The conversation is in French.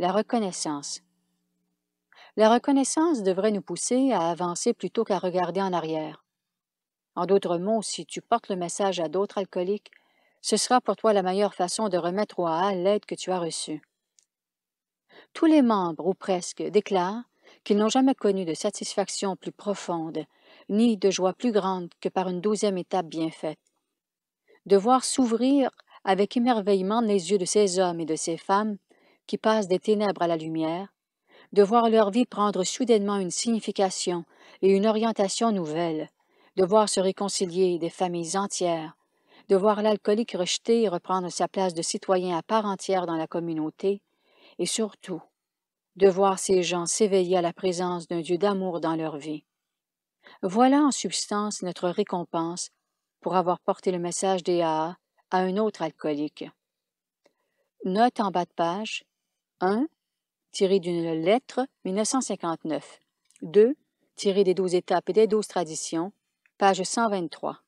La reconnaissance. La reconnaissance devrait nous pousser à avancer plutôt qu'à regarder en arrière. En d'autres mots, si tu portes le message à d'autres alcooliques, ce sera pour toi la meilleure façon de remettre au à l'aide que tu as reçue. Tous les membres, ou presque, déclarent qu'ils n'ont jamais connu de satisfaction plus profonde, ni de joie plus grande que par une douzième étape bien faite. De voir s'ouvrir avec émerveillement les yeux de ces hommes et de ces femmes qui passent des ténèbres à la lumière, de voir leur vie prendre soudainement une signification et une orientation nouvelle, de voir se réconcilier des familles entières, de voir l'alcoolique rejeté reprendre sa place de citoyen à part entière dans la communauté, et surtout, de voir ces gens s'éveiller à la présence d'un Dieu d'amour dans leur vie. Voilà en substance notre récompense pour avoir porté le message des à un autre alcoolique. Note en bas de page 1. Tiré d'une lettre, 1959. 2. Tiré des douze étapes et des douze traditions, page 123.